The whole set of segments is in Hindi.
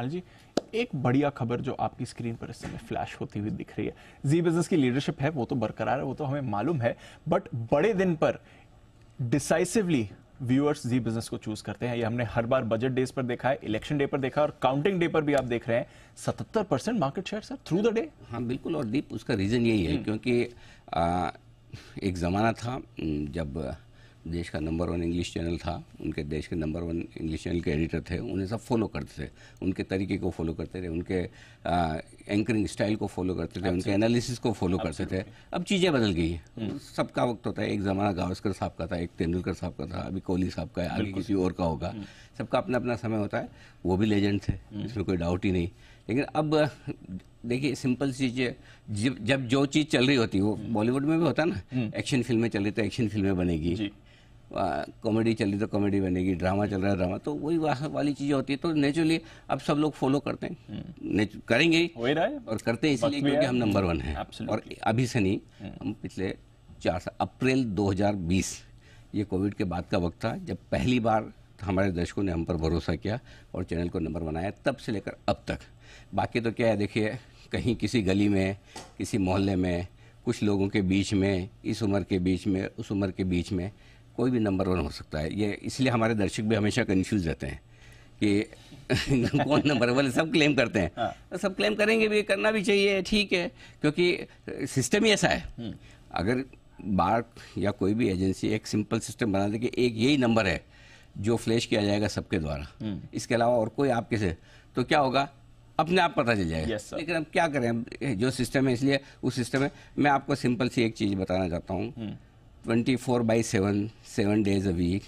मान लीजिए एक बढ़िया खबर जो आपकी स्क्रीन पर इस समय फ्लैश होती हुई दिख रही है जी बिजनेस की लीडरशिप है वो तो बरकरार है वो तो हमें मालूम है बट बड़े दिन पर डिसाइसिवली व्यूअर्स जी बिजनेस को चूज करते हैं ये हमने हर बार बजट डेज पर देखा है इलेक्शन डे पर देखा और काउंटिंग डे पर भी आप देख रहे हैं सतहत्तर percent market share sir through the day हाँ बिल्कुल और दीप उसका रीजन यही है हम्म। क्योंकि आ, एक ज़माना था जब देश का नंबर वन इंग्लिश चैनल था उनके देश के नंबर वन इंग्लिश चैनल के एडिटर थे उन्हें सब फॉलो करते थे उनके तरीके को फॉलो करते थे उनके एंकरिंग स्टाइल को फॉलो करते थे उनके एनालिसिस अच्छा। को फॉलो अच्छा। करते थे अब चीज़ें बदल गई हैं हम्म। सबका वक्त होता है एक ज़माना गावस्कर साहब का था एक तेंदुलकर साहब का था अभी कोहली साहब का है अभी किसी और का होगा हम्म। सबका अपना अपना समय होता है वो भी लेजेंड थे हम्म। इसमें कोई डाउट ही नहीं लेकिन अब देखिए सिंपल चीज जब जो चीज़ चल रही होती है वो बॉलीवुड में भी होता है ना एक्शन फिल्में चल रही तो एक्शन फिल्में बनेगी कॉमेडी चल रही तो कॉमेडी बनेगी ड्रामा चल रहा है ड्रामा तो वही वाली चीज़ें होती है तो नेचुरली अब सब लोग फॉलो करते हैं हम्म। करेंगे ही और करते हैं इसलिए क्योंकि हम नंबर वन हैं और अभी से नहीं हम्म। हम पिछले चार साल अप्रैल 2020 ये कोविड के बाद का वक्त था जब पहली बार हमारे दर्शकों ने हम पर भरोसा किया और चैनल को नंबर बनाया तब से लेकर अब तक बाकी तो क्या है देखिए कहीं किसी गली में किसी मोहल्ले में कुछ लोगों के बीच में इस उम्र के बीच में उस उम्र के बीच में कोई भी नंबर वन हो सकता है ये इसलिए हमारे दर्शक भी हमेशा कन्फ्यूज रहते हैं कि कौन नंबर वन सब क्लेम करते हैं हाँ। तो सब क्लेम करेंगे भी करना भी चाहिए ठीक है क्योंकि सिस्टम ही ऐसा है हम्म। अगर बार या कोई भी एजेंसी एक सिंपल सिस्टम बना दे कि एक यही नंबर है जो फ्लैश किया जाएगा सबके द्वारा हम्म। इसके अलावा और कोई आपके से तो क्या होगा अपने आप पता चल जाएगा yes, लेकिन अब क्या करें जो सिस्टम है इसलिए उस सिस्टम में मैं आपको सिंपल सी एक चीज़ बताना चाहता हूँ हम्म। Twenty four by seven seven days a week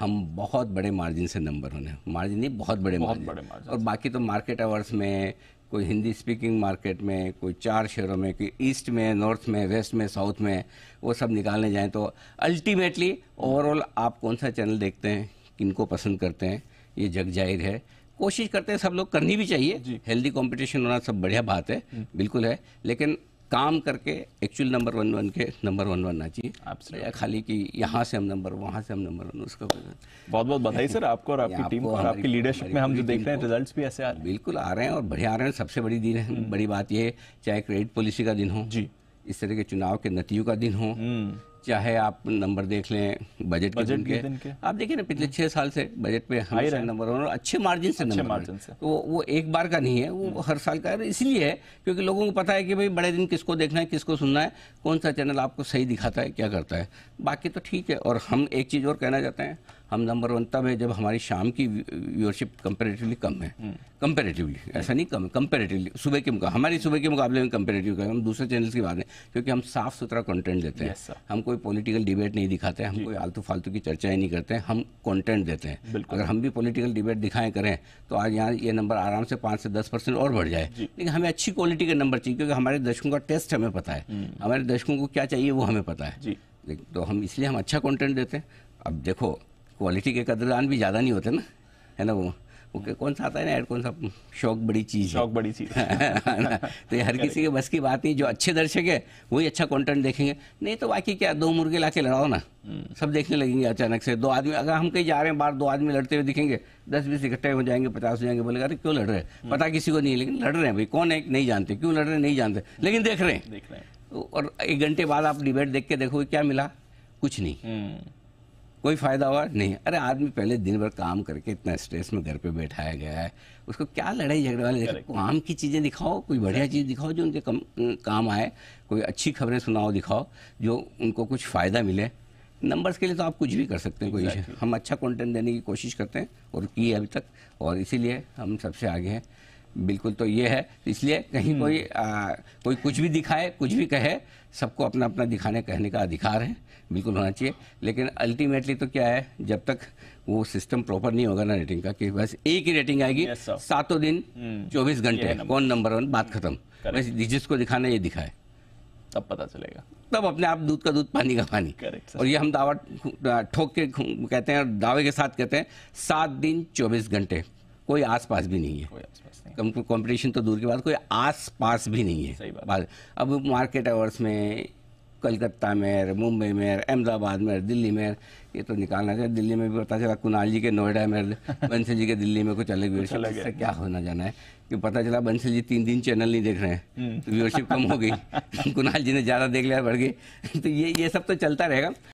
हम बहुत बड़े मार्जिन से नंबर होने मार्जिन नहीं बहुत बड़े बहुत मार्जिन, बड़े मार्जिन और बाकी तो मार्केट आवर्स में कोई हिंदी स्पीकिंग मार्केट में कोई चार शहरों में कोई ईस्ट में नॉर्थ में वेस्ट में साउथ में वो सब निकालने जाएँ तो अल्टीमेटली ओवरऑल आप कौन सा चैनल देखते हैं किनको पसंद करते हैं ये जग जाहिर है कोशिश करते हैं सब लोग करनी भी चाहिए हेल्दी कंपटीशन होना सब बढ़िया बात है हम्म। बिल्कुल है लेकिन काम करके एक्चुअल नंबर वन वन के नंबर वन वन बनना चाहिए सर खाली कि यहाँ से हम नंबर वहाँ से हम नंबर वन उसका बहुत बहुत बधाई सर आपको और आपकी टीम और आपकी लीडरशिप में हम जो देख रहे हैं रिजल्ट्स भी ऐसे आ रहे हैं बिल्कुल आ रहे हैं और बढ़िया आ रहे हैं सबसे बड़ी दिन है हम्म। बड़ी बात ये चाहे क्रेडिट पॉलिसी का दिन हो जी इस तरह के चुनाव के नतीजों का दिन हो हम्म। चाहे आप नंबर देख लें बजट के, के, आप देखिए ना पिछले हम्म। छह साल से बजट पे हमेशा नंबर और अच्छे मार्जिन से अच्छे नंबर से तो वो एक बार का नहीं है वो हम्म। हर साल का इसलिए है क्योंकि लोगों को पता है कि भाई बड़े दिन किसको देखना है किसको सुनना है कौन सा चैनल आपको सही दिखाता है क्या करता है बाकी तो ठीक है और हम एक चीज़ और कहना चाहते हैं हम नंबर वन तब है जब हमारी शाम की व्यूअरशिप कंपेरेटिवली कम है कंपेरेटिवली हम्म। ऐसा नहीं कम है कंपेरेटिवली सुबह के मुकाबले हमारी सुबह के मुकाबले में कंपेरेटिव कम हम दूसरे चैनल्स की बात है क्योंकि हम साफ सुथरा कंटेंट देते हैं हम कोई पॉलिटिकल डिबेट नहीं दिखाते हम कोई आलतू फालतू की ही नहीं करते हैं हम कॉन्टेंट देते हैं अगर हम भी पोलिटिकल डिबेट दिखाएं करें तो आज यहाँ ये नंबर आराम से पाँच से दस परसेंट और बढ़ जाए लेकिन हमें अच्छी क्वालिटी का नंबर चाहिए क्योंकि हमारे दर्शकों का टेस्ट हमें पता है हम्म। हमारे दर्शकों को क्या चाहिए वो हमें पता है तो हम इसलिए हम अच्छा कॉन्टेंट देते हैं अब देखो क्वालिटी के कदरदान भी ज़्यादा नहीं होते ना है ना वो ओके कौन सा आता है ना ऐड कौन सा शौक बड़ी चीज़ शौक बड़ी चीज़ तो ये हर किसी के बस की बात नहीं जो अच्छे दर्शक है वही अच्छा कंटेंट देखेंगे नहीं तो बाकी क्या दो मुर्गे ला के लड़ाओ ना हम्म। सब देखने लगेंगे अचानक से दो आदमी अगर हम कहीं जा रहे हैं बाहर दो आदमी लड़ते हुए दिखेंगे दस बीस इकट्ठे हो जाएंगे पचास हो जाएंगे बोलेगा अरे क्यों लड़ रहे हैं पता किसी को नहीं लेकिन लड़ रहे हैं भाई कौन है नहीं जानते क्यों लड़ रहे हैं नहीं जानते लेकिन देख रहे हैं और एक घंटे बाद आप डिबेट देख के देखोगे क्या मिला कुछ नहीं हम्म। कोई फ़ायदा हुआ नहीं अरे आदमी पहले दिन भर काम करके इतना स्ट्रेस में घर पे बैठाया गया है उसको क्या लड़ाई झगड़े वाले काम की चीज़ें दिखाओ कोई बढ़िया चीज़ दिखाओ जो उनके कम, काम आए कोई अच्छी खबरें सुनाओ दिखाओ जो उनको कुछ फ़ायदा मिले नंबर्स के लिए तो आप कुछ भी कर सकते हैं कोई हम अच्छा कॉन्टेंट देने की कोशिश करते हैं और की अभी तक और इसीलिए हम सबसे आगे हैं बिल्कुल तो ये है इसलिए कहीं हम्म। कोई आ, कोई कुछ भी दिखाए कुछ भी कहे सबको अपना अपना दिखाने कहने का अधिकार है बिल्कुल होना चाहिए लेकिन अल्टीमेटली तो क्या है जब तक वो सिस्टम प्रॉपर नहीं होगा ना रेटिंग का कि बस एक ही रेटिंग आएगी सातों दिन हम्म। चौबीस घंटे कौन नंबर वन बात खत्म बस जिसको दिखाना ये दिखाए तब पता चलेगा तब अपने आप दूध का दूध पानी का पानी करेक्ट और ये हम दावा ठोक के कहते हैं और दावे के साथ कहते हैं सात दिन चौबीस घंटे कोई आस पास भी नहीं है कॉम्पिटिशन कंपटीशन तो दूर की बात कोई आस पास भी नहीं है सही बात अब मार्केट आवर्स में कलकत्ता में मुंबई में अहमदाबाद में दिल्ली में ये तो निकालना चाहिए दिल्ली में भी पता चला कुणाल जी के नोएडा में बंसल जी के दिल्ली में कुछ अलग व्यूअरशिप से क्या होना जाना है कि पता चला बंसल जी तीन दिन चैनल नहीं देख रहे हैं तो हम्म। व्यूअरशिप कम हो गई कुणाल जी ने ज़्यादा देख लिया बढ़ गई तो ये ये सब तो चलता रहेगा